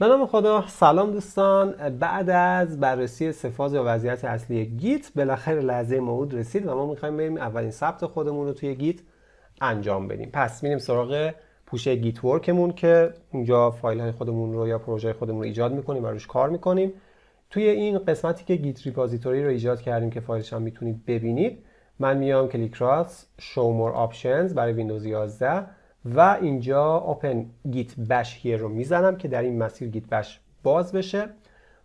به نام خدا سلام دوستان بعد از بررسی سفاز یا وضعیت اصلی گیت بالاخره لحظه موعود رسید و ما میخوایم بریم اولین ثبت خودمون رو توی گیت انجام بدیم پس میریم سراغ پوشه گیت ورکمون که اونجا فایل های خودمون رو یا پروژه خودمون رو ایجاد میکنیم و روش کار میکنیم توی این قسمتی که گیت ریپازیتوری رو ایجاد کردیم که فایلش هم میتونید ببینید من میام کلیک راست شو مور آپشنز برای ویندوز 11 و اینجا open git bash here رو میزنم که در این مسیر git bash باز بشه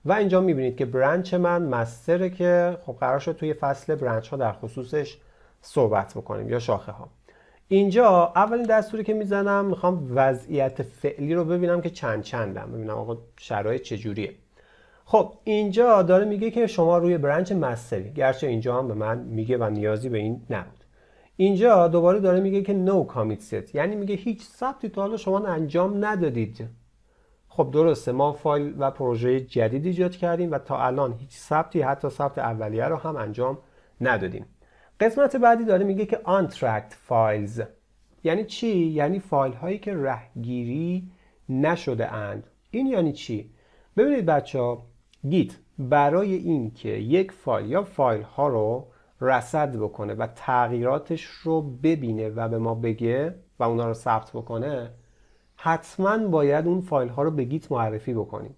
و اینجا میبینید که برنچ من مستره که خب قرار شد توی فصل برنچ ها در خصوصش صحبت بکنیم یا شاخه ها اینجا اولین دستوری که میزنم میخوام وضعیت فعلی رو ببینم که چند چندم ببینم آقا شرایط چجوریه خب اینجا داره میگه که شما روی برنچ مستری گرچه اینجا هم به من میگه و نیازی به این نبود اینجا دوباره داره میگه که no کامیت set یعنی میگه هیچ ثبتی تا حالا شما انجام ندادید خب درسته ما فایل و پروژه جدید ایجاد کردیم و تا الان هیچ ثبتی حتی ثبت اولیه رو هم انجام ندادیم قسمت بعدی داره میگه که untracked files یعنی چی یعنی فایل هایی که رهگیری نشده اند این یعنی چی ببینید بچه گیت برای اینکه یک فایل یا فایل ها رو رسد بکنه و تغییراتش رو ببینه و به ما بگه و اونا رو ثبت بکنه حتما باید اون فایل ها رو به گیت معرفی بکنیم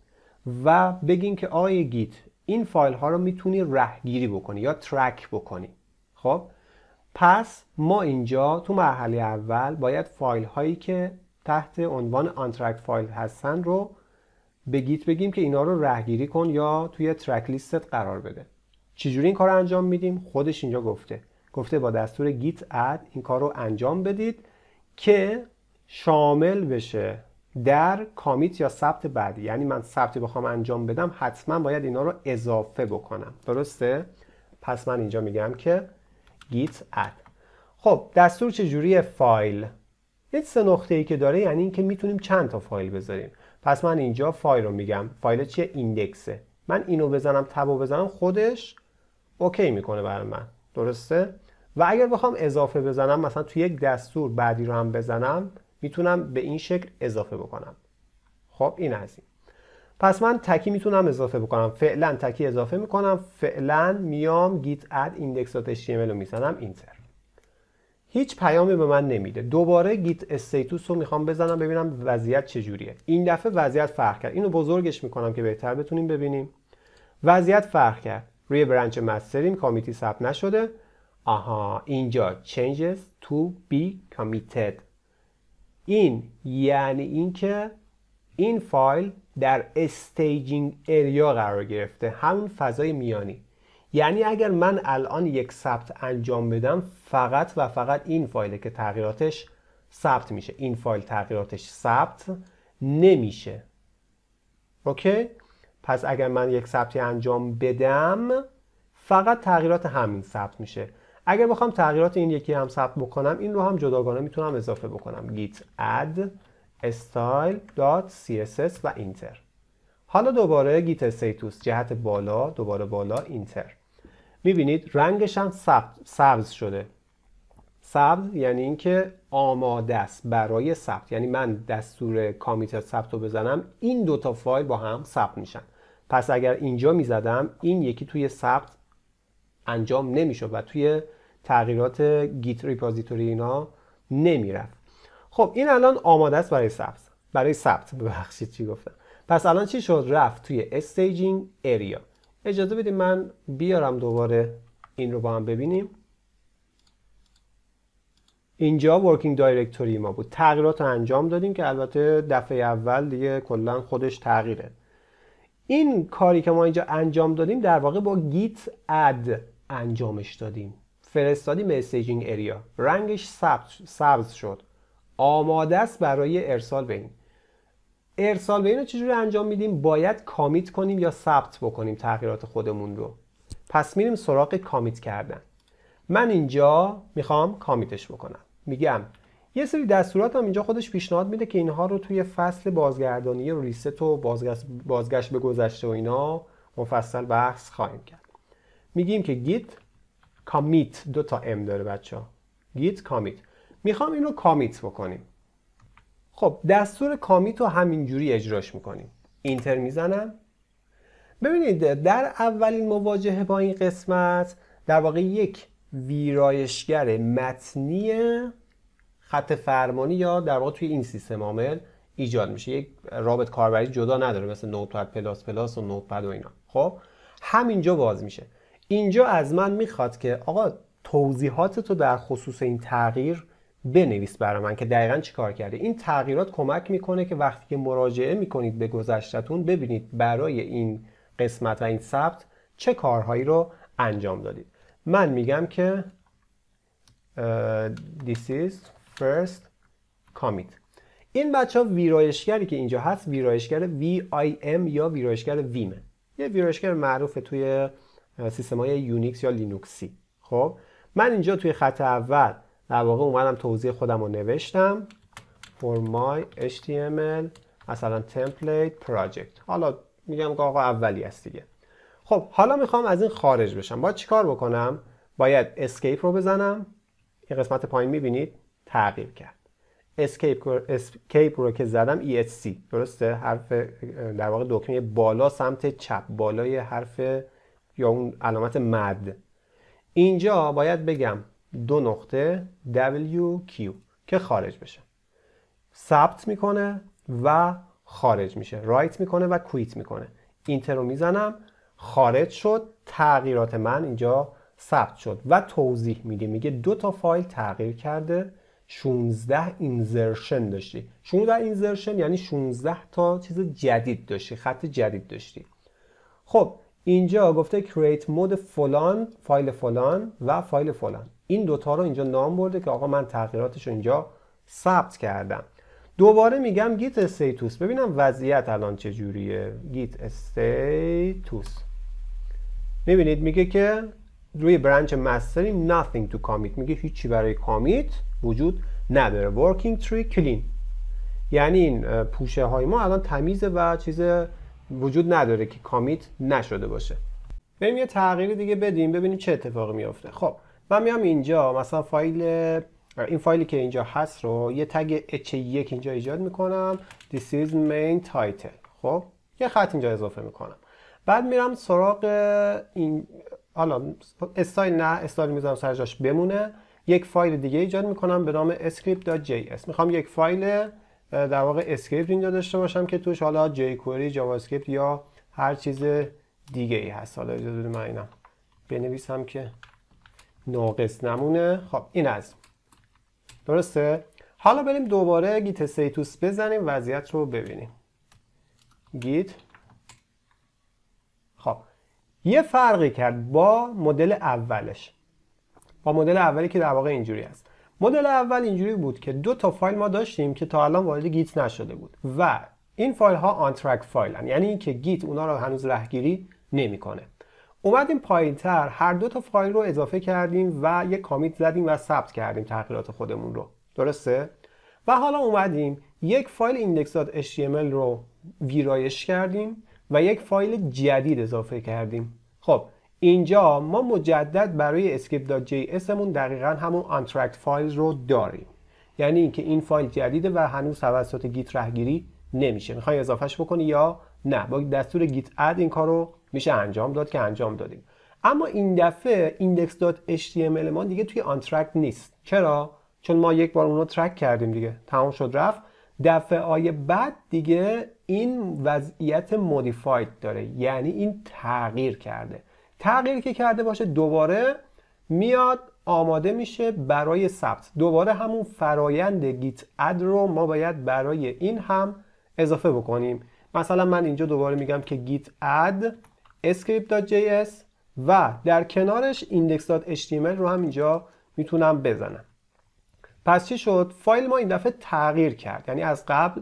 و بگین که آقای گیت این فایل ها رو میتونی رهگیری بکنی یا ترک بکنی خب پس ما اینجا تو مرحله اول باید فایل هایی که تحت عنوان ترک فایل هستن رو به گیت بگیم که اینا رو رهگیری کن یا توی ترک لیستت قرار بده چجوری این کار رو انجام میدیم خودش اینجا گفته گفته با دستور گیت add این کار رو انجام بدید که شامل بشه در کامیت یا ثبت بعدی یعنی من ثبتی بخوام انجام بدم حتما باید اینا رو اضافه بکنم درسته پس من اینجا میگم که گیت add خب دستور چجوری فایل این سه نقطه ای که داره یعنی اینکه میتونیم چند تا فایل بذاریم پس من اینجا فایل رو میگم فایل چیه ایندکسه من اینو بزنم تبو بزنم خودش اوکی میکنه برای من درسته و اگر بخوام اضافه بزنم مثلا تو یک دستور بعدی رو هم بزنم میتونم به این شکل اضافه بکنم خب این از این پس من تکی میتونم اضافه بکنم فعلا تکی اضافه میکنم فعلا میام git add index.html رو میزنم اینتر هیچ پیامی به من نمیده دوباره گیت استیتوس رو میخوام بزنم ببینم وضعیت چجوریه این دفعه وضعیت فرق کرد اینو بزرگش میکنم که بهتر بتونیم ببینیم وضعیت فرق کرد روی برنچ مستریم کامیتی ثبت نشده آها اینجا changes to be committed این یعنی اینکه این فایل در استیجینگ اریا قرار گرفته همون فضای میانی یعنی اگر من الان یک ثبت انجام بدم فقط و فقط این فایله که تغییراتش ثبت میشه این فایل تغییراتش ثبت نمیشه اوکی پس اگر من یک ثبتی انجام بدم فقط تغییرات همین ثبت میشه اگر بخوام تغییرات این یکی هم ثبت بکنم این رو هم جداگانه میتونم اضافه بکنم git add style.css و اینتر حالا دوباره گیت status جهت بالا دوباره بالا اینتر میبینید رنگش هم سبز شده سبز یعنی اینکه آماده است برای ثبت یعنی من دستور کامیت ثبت رو بزنم این دوتا فایل با هم ثبت میشن پس اگر اینجا میزدم این یکی توی ثبت انجام نمیشد و توی تغییرات گیت ریپوزیتوری اینا نمیرفت خب این الان آماده است برای ثبت برای ثبت ببخشید چی گفتم پس الان چی شد رفت توی استیجینگ اریا اجازه بدید من بیارم دوباره این رو با هم ببینیم اینجا ورکینگ دایرکتوری ما بود تغییرات رو انجام دادیم که البته دفعه اول دیگه کلا خودش تغییره این کاری که ما اینجا انجام دادیم در واقع با گیت اد انجامش دادیم فرستادی مسیجینگ اریا رنگش سبز شد آماده است برای ارسال به این ارسال به این رو چجوری انجام میدیم باید کامیت کنیم یا ثبت بکنیم تغییرات خودمون رو پس میریم سراغ کامیت کردن من اینجا میخوام کامیتش بکنم میگم یه سری دستورات هم اینجا خودش پیشنهاد میده که اینها رو توی فصل بازگردانی ریست و بازگشت, بازگشت به گذشته و اینا مفصل بحث خواهیم کرد میگیم که گیت کامیت دو تا ام داره بچه گیت کامیت میخوام این رو کامیت بکنیم خب دستور کامیت رو همینجوری اجراش میکنیم اینتر میزنم ببینید در اولین مواجهه با این قسمت در واقع یک ویرایشگر متنی خط فرمانی یا در واقع توی این سیستم عامل ایجاد میشه یک رابط کاربری جدا نداره مثل نوتپد پلاس پلاس و نوتپد و اینا خب همینجا باز میشه اینجا از من میخواد که آقا توضیحات تو در خصوص این تغییر بنویس برای من که دقیقا چی کار کرده این تغییرات کمک میکنه که وقتی که مراجعه میکنید به گذشتتون ببینید برای این قسمت و این ثبت چه کارهایی رو انجام دادید من میگم که this is first commit این بچه ها ویرایشگری که اینجا هست ویرایشگر VIM یا ویرایشگر ویمه یه ویرایشگر معروف توی سیستم های یونیکس یا لینوکسی خب من اینجا توی خط اول در واقع اومدم توضیح خودم رو نوشتم for my HTML مثلا template project حالا میگم که آقا اولی است دیگه خب حالا میخوام از این خارج بشم باید چیکار بکنم باید اسکیپ رو بزنم این قسمت پایین میبینید تغییر کرد اسکیپ رو که زدم ESC درسته حرف در واقع دکمه بالا سمت چپ بالای حرف یا اون علامت مد اینجا باید بگم دو نقطه WQ که خارج بشه ثبت میکنه و خارج میشه رایت میکنه و کویت میکنه اینتر رو میزنم خارج شد تغییرات من اینجا ثبت شد و توضیح میده میگه دو تا فایل تغییر کرده 16 اینزرشن داشتی 16 اینزرشن یعنی 16 تا چیز جدید داشتی خط جدید داشتی خب اینجا گفته create مود فلان فایل فلان و فایل فلان این دوتا رو اینجا نام برده که آقا من تغییراتش اینجا ثبت کردم دوباره میگم git status ببینم وضعیت الان چجوریه git status میبینید میگه که روی برنچ مستری nothing to commit میگه هیچی برای کامیت وجود نداره working tree clean یعنی این پوشه های ما الان تمیزه و چیز وجود نداره که کامیت نشده باشه بریم یه تغییری دیگه بدیم ببینیم چه اتفاقی میافته خب من میام اینجا مثلا فایل این فایلی که اینجا هست رو یه تگ h1 اینجا ایجاد میکنم this is main title خب یه خط اینجا اضافه میکنم بعد میرم سراغ این حالا استایل نه استایل میذارم سر جاش بمونه یک فایل دیگه ایجاد میکنم به نام script.js میخوام یک فایل در واقع اسکریپت اینجا داشته باشم که توش حالا جی جاوا اسکریپت یا هر چیز دیگه ای هست حالا اجازه بدید من اینا بنویسم که ناقص نمونه خب این از درسته حالا بریم دوباره گیت سیتوس بزنیم وضعیت رو ببینیم گیت خب یه فرقی کرد با مدل اولش با مدل اولی که در واقع اینجوری است مدل اول اینجوری بود که دو تا فایل ما داشتیم که تا الان وارد گیت نشده بود و این فایل ها آن ترک فایل یعنی اینکه گیت اونا رو هنوز رهگیری نمیکنه اومدیم پایین تر هر دو تا فایل رو اضافه کردیم و یک کامیت زدیم و ثبت کردیم تغییرات خودمون رو درسته و حالا اومدیم یک فایل index.html رو ویرایش کردیم و یک فایل جدید اضافه کردیم خب اینجا ما مجدد برای script.js مون دقیقا همون untracked فایل رو داریم یعنی اینکه این فایل جدیده و هنوز توسط گیت رهگیری نمیشه میخوای اضافهش بکنی یا نه با دستور گیت اد این کار رو میشه انجام داد که انجام دادیم اما این دفعه index.html ما دیگه توی آنترکت نیست چرا چون ما یک بار اون رو ترک کردیم دیگه تمام شد رفت دفعه بعد دیگه این وضعیت مودیفاید داره یعنی این تغییر کرده تغییر که کرده باشه دوباره میاد آماده میشه برای ثبت دوباره همون فرایند گیت اد رو ما باید برای این هم اضافه بکنیم مثلا من اینجا دوباره میگم که گیت اد script.js و در کنارش index.html رو هم اینجا میتونم بزنم پس چی شد فایل ما این دفعه تغییر کرد یعنی از قبل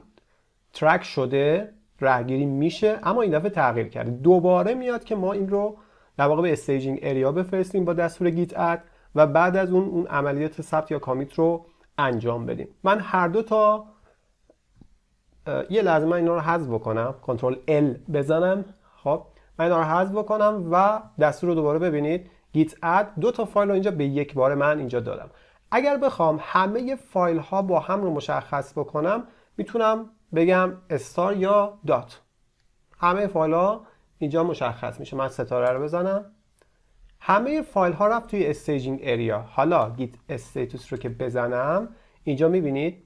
ترک شده رهگیری میشه اما این دفعه تغییر کرد دوباره میاد که ما این رو در واقع به استیجینگ اریا بفرستیم با دستور گیت اد و بعد از اون اون عملیات ثبت یا کامیت رو انجام بدیم من هر دو تا یه لحظه من اینا رو حذف بکنم کنترل ال بزنم خب من اینا رو حذف بکنم و دستور رو دوباره ببینید گیت اد دو تا فایل رو اینجا به یک بار من اینجا دادم اگر بخوام همه فایل ها با هم رو مشخص بکنم میتونم بگم استار یا دات همه فایل ها اینجا مشخص میشه من ستاره رو بزنم همه فایل ها رفت توی استیجینگ اریا حالا گیت استیتوس رو که بزنم اینجا میبینید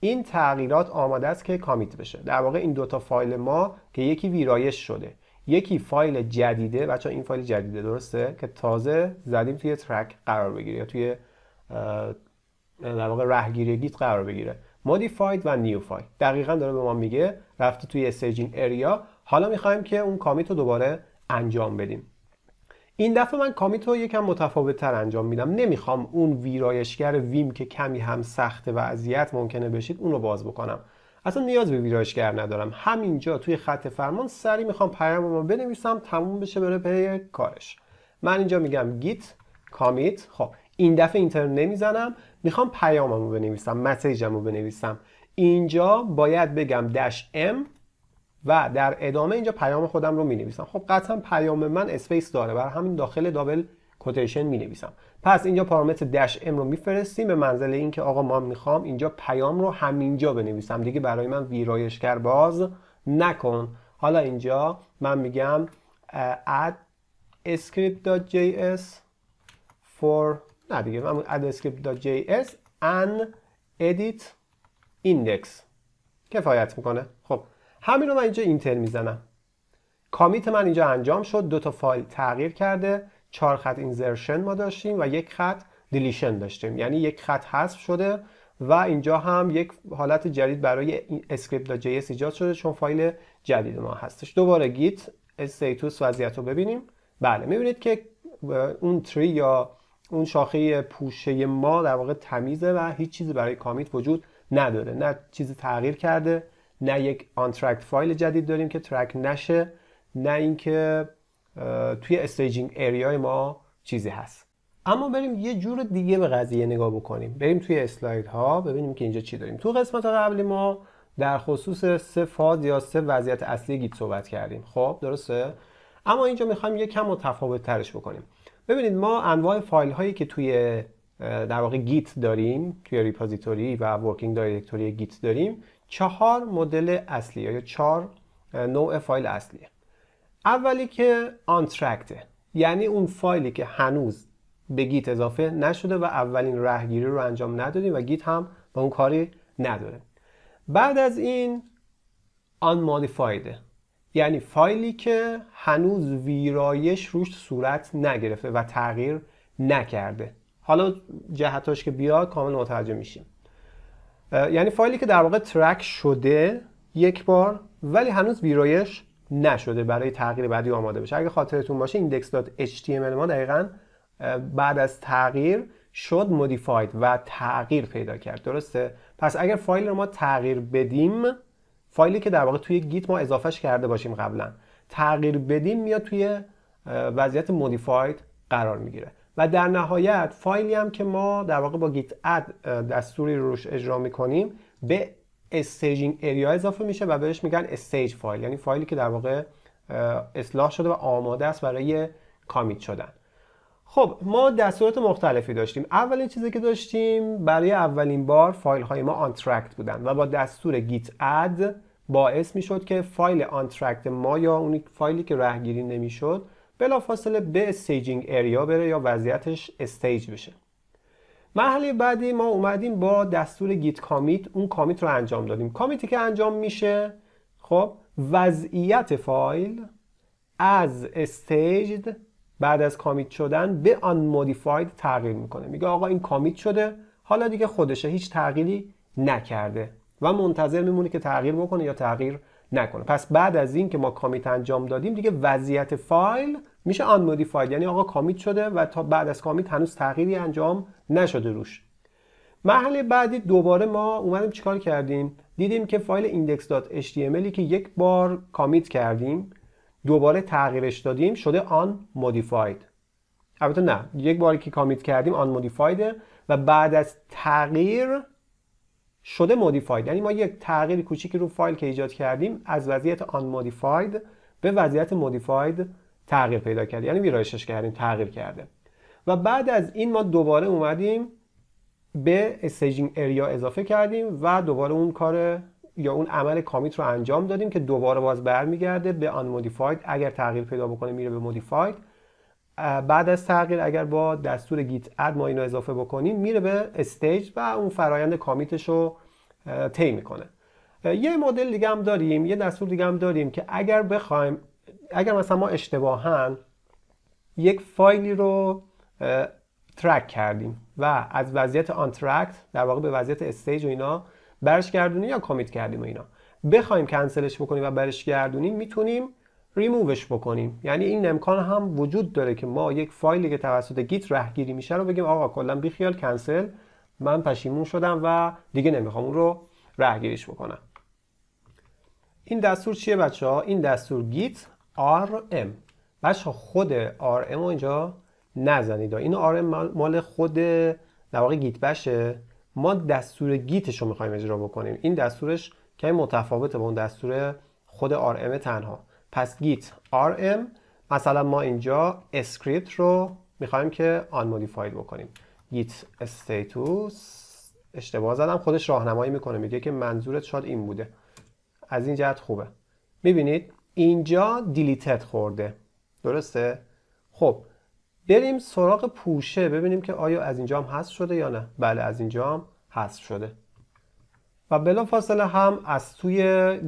این تغییرات آماده است که کامیت بشه در واقع این دوتا فایل ما که یکی ویرایش شده یکی فایل جدیده بچه این فایل جدیده درسته که تازه زدیم توی ترک قرار بگیره یا توی در واقع رهگیری گیت قرار بگیره مودیفاید و نیو فایل دقیقا داره به ما میگه رفته توی استیجینگ اریا حالا میخوایم که اون کامیت رو دوباره انجام بدیم این دفعه من کامیت رو یکم متفاوت تر انجام میدم نمیخوام اون ویرایشگر ویم که کمی هم سخته و اذیت ممکنه بشید اون رو باز بکنم اصلا نیاز به ویرایشگر ندارم همینجا توی خط فرمان سری میخوام پیاممو بنویسم تموم بشه بره پی کارش من اینجا میگم گیت کامیت خب این دفعه اینتر نمیزنم میخوام پیاممو بنویسم رو بنویسم اینجا باید بگم دش ام و در ادامه اینجا پیام خودم رو می خب قطعا پیام من اسپیس داره بر همین داخل دابل کوتیشن می پس اینجا پارامتر دش ام رو میفرستیم به منزله اینکه آقا ما میخوام اینجا پیام رو همینجا بنویسم دیگه برای من ویرایشگر باز نکن حالا اینجا من میگم add script.js for نه دیگه من add script.js and edit index کفایت میکنه خب همین رو من اینجا اینتر میزنم کامیت من اینجا انجام شد دو تا فایل تغییر کرده چهار خط اینزرشن ما داشتیم و یک خط دیلیشن داشتیم یعنی یک خط حذف شده و اینجا هم یک حالت جدید برای اسکریپت.js ایجاد شده چون فایل جدید ما هستش دوباره گیت استیتوس وضعیت رو ببینیم بله میبینید که اون تری یا اون شاخه پوشه ما در واقع تمیزه و هیچ چیزی برای کامیت وجود نداره نه چیزی تغییر کرده نه یک آنترکت فایل جدید داریم که ترک نشه نه اینکه توی استیجینگ اریای ما چیزی هست اما بریم یه جور دیگه به قضیه نگاه بکنیم بریم توی اسلاید ها ببینیم که اینجا چی داریم تو قسمت قبلی ما در خصوص سه فاز یا سه وضعیت اصلی گیت صحبت کردیم خب درسته اما اینجا میخوایم یه کم متفاوت ترش بکنیم ببینید ما انواع فایل هایی که توی در واقع گیت داریم توی ریپوزیتوری و ورکینگ دایرکتوری گیت داریم چهار مدل اصلی یا چهار نوع فایل اصلیه اولی که آنترکته یعنی اون فایلی که هنوز به گیت اضافه نشده و اولین رهگیری رو انجام ندادیم و گیت هم به اون کاری نداره بعد از این آن یعنی فایلی که هنوز ویرایش روش صورت نگرفته و تغییر نکرده حالا جهتاش که بیاد کامل متوجه میشیم یعنی فایلی که در واقع ترک شده یک بار ولی هنوز ویرایش نشده برای تغییر بعدی آماده بشه اگه خاطرتون باشه index.html ما دقیقا بعد از تغییر شد modified و تغییر پیدا کرد درسته پس اگر فایل رو ما تغییر بدیم فایلی که در واقع توی گیت ما اضافهش کرده باشیم قبلا تغییر بدیم میاد توی وضعیت modified قرار میگیره و در نهایت فایلی هم که ما در واقع با گیت اد دستوری روش اجرا میکنیم به استیجینگ اریا اضافه میشه و بهش میگن استیج فایل یعنی فایلی که در واقع اصلاح شده و آماده است برای کامیت شدن خب ما دستورات مختلفی داشتیم اولین چیزی که داشتیم برای اولین بار فایل های ما track بودن و با دستور گیت اد باعث میشد که فایل track ما یا اون فایلی که رهگیری نمیشد فاصله به استیجینگ اریا بره یا وضعیتش استیج بشه مرحله بعدی ما اومدیم با دستور گیت کامیت اون کامیت رو انجام دادیم کامیتی که انجام میشه خب وضعیت فایل از استیجد بعد از کامیت شدن به آن مودیفاید تغییر میکنه میگه آقا این کامیت شده حالا دیگه خودشه هیچ تغییری نکرده و منتظر میمونه که تغییر بکنه یا تغییر نکنه پس بعد از اینکه ما کامیت انجام دادیم دیگه وضعیت فایل میشه آن مودیفاید یعنی آقا کامیت شده و تا بعد از کامیت هنوز تغییری انجام نشده روش مرحله بعدی دوباره ما اومدیم چیکار کردیم دیدیم که فایل index.html که یک بار کامیت کردیم دوباره تغییرش دادیم شده آن مودیفاید البته نه یک باری که کامیت کردیم آن مودیفایده و بعد از تغییر شده مودیفاید یعنی ما یک تغییر کوچیکی رو فایل که ایجاد کردیم از وضعیت آن مودیفاید به وضعیت مودیفاید تغییر پیدا کرد یعنی ویرایشش کردیم تغییر کرده و بعد از این ما دوباره اومدیم به استیجینگ اریا اضافه کردیم و دوباره اون کار یا اون عمل کامیت رو انجام دادیم که دوباره باز برمیگرده به آن مودیفاید اگر تغییر پیدا بکنه میره به مودیفاید بعد از تغییر اگر با دستور گیت اد ما اینو اضافه بکنیم میره به استیج و اون فرایند کامیتش رو طی میکنه یه مدل دیگه هم داریم یه دستور دیگه هم داریم که اگر بخوایم اگر مثلا ما اشتباهاً یک فایلی رو ترک کردیم و از وضعیت آن ترکت در واقع به وضعیت استیج و اینا برش گردونی یا کامیت کردیم و اینا بخوایم کنسلش بکنیم و برش گردونیم میتونیم ریمووش بکنیم یعنی این امکان هم وجود داره که ما یک فایلی که توسط گیت رهگیری میشه رو بگیم آقا کلا بیخیال کنسل من پشیمون شدم و دیگه نمیخوام اون رو رهگیریش بکنم این دستور چیه بچه ها؟ این دستور گیت rm بچه خود ام رو اینجا نزنید این ام مال خود در واقع گیت بشه ما دستور گیتش رو میخوایم اجرا بکنیم این دستورش کمی متفاوته با اون دستور خود ام تنها پس گیت rm مثلا ما اینجا اسکریپت رو میخوایم که آن مودیفاید بکنیم گیت استیتوس اشتباه زدم خودش راهنمایی میکنه میگه که منظورت شاید این بوده از این جهت خوبه میبینید اینجا دیلیتت خورده درسته خب بریم سراغ پوشه ببینیم که آیا از اینجا هم هست شده یا نه بله از اینجا هم هست شده و بلا فاصله هم از توی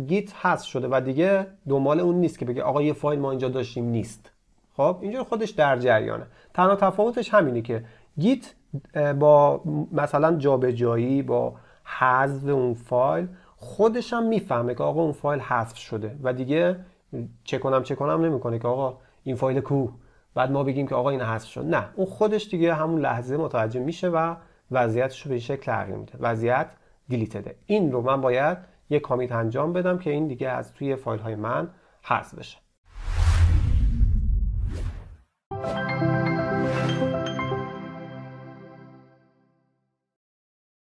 گیت هست شده و دیگه دنبال اون نیست که بگه آقا یه فایل ما اینجا داشتیم نیست خب اینجا خودش در جریانه تنها تفاوتش همینه که گیت با مثلا جابجایی با حذف اون فایل خودش هم میفهمه که آقا اون فایل حذف شده و دیگه چه کنم چه کنم نمیکنه که آقا این فایل کو بعد ما بگیم که آقا این حذف شد نه اون خودش دیگه همون لحظه متوجه میشه و وضعیتش رو به شکل تغییر میده وضعیت دیلیتده این رو من باید یک کامیت انجام بدم که این دیگه از توی فایل های من حذف بشه